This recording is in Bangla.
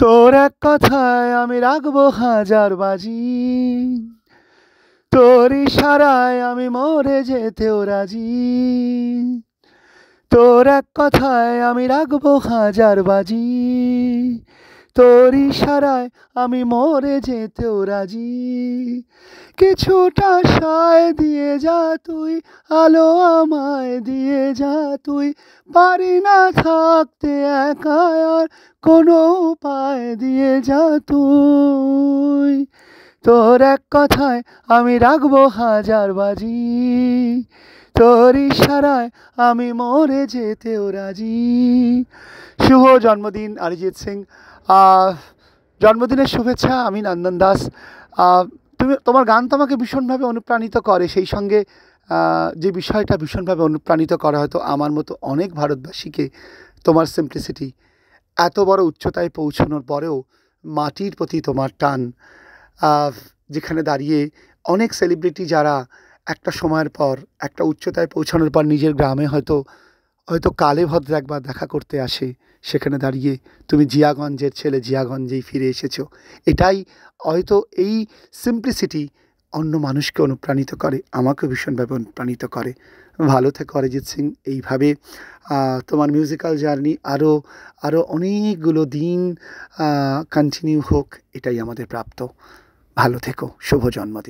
তোর এক কথায় আমি রাখবো হাজার বাজি তোর ইশারায় আমি মরে যেতেও রাজি তোর এক কথায় আমি রাখবো হাজার বাজি তোর ইশারায় আমি মরে যেতেও রাজি কিছুটা সায় দিয়ে যা তুই আলো আমায় দিয়ে যা তুই পারি না থাকতে একায় আর কোনো উপায় দিয়ে যা তুই তোর এক কথায় আমি রাখবো হাজার বাজি তোর ইশারায় আমি মরে যেতেও রাজি শুভ জন্মদিন অরিজিৎ সিং জন্মদিনের শুভেচ্ছা আমি নন্দন দাস তুমি তোমার গান তো আমাকে ভীষণভাবে অনুপ্রাণিত করে সেই সঙ্গে যে বিষয়টা ভীষণভাবে অনুপ্রাণিত করা হয়তো আমার মতো অনেক ভারতবাসীকে তোমার সিম্পলিসিটি এত বড় উচ্চতায় পৌঁছানোর পরেও মাটির প্রতি তোমার টান যেখানে দাঁড়িয়ে অনেক সেলিব্রিটি যারা একটা সময়ের পর একটা উচ্চতায় পৌঁছানোর পর নিজের গ্রামে হয়তো হয়তো কালে ভদ্র একবার দেখা করতে আসে সেখানে দাঁড়িয়ে তুমি জিয়াগঞ্জের ছেলে জিয়াগঞ্জেই ফিরে এসেছো এটাই হয়তো এই সিম্পলিসিটি অন্য মানুষকে অনুপ্রাণিত করে আমাকে ভীষণভাবে অনুপ্রাণিত করে ভালো থেকে অরিজিৎ সিং এইভাবে তোমার মিউজিক্যাল জার্নি আরও আরও অনেকগুলো দিন কন্টিনিউ হোক এটাই আমাদের প্রাপ্ত ভালো থেকো শুভ জন্মদিন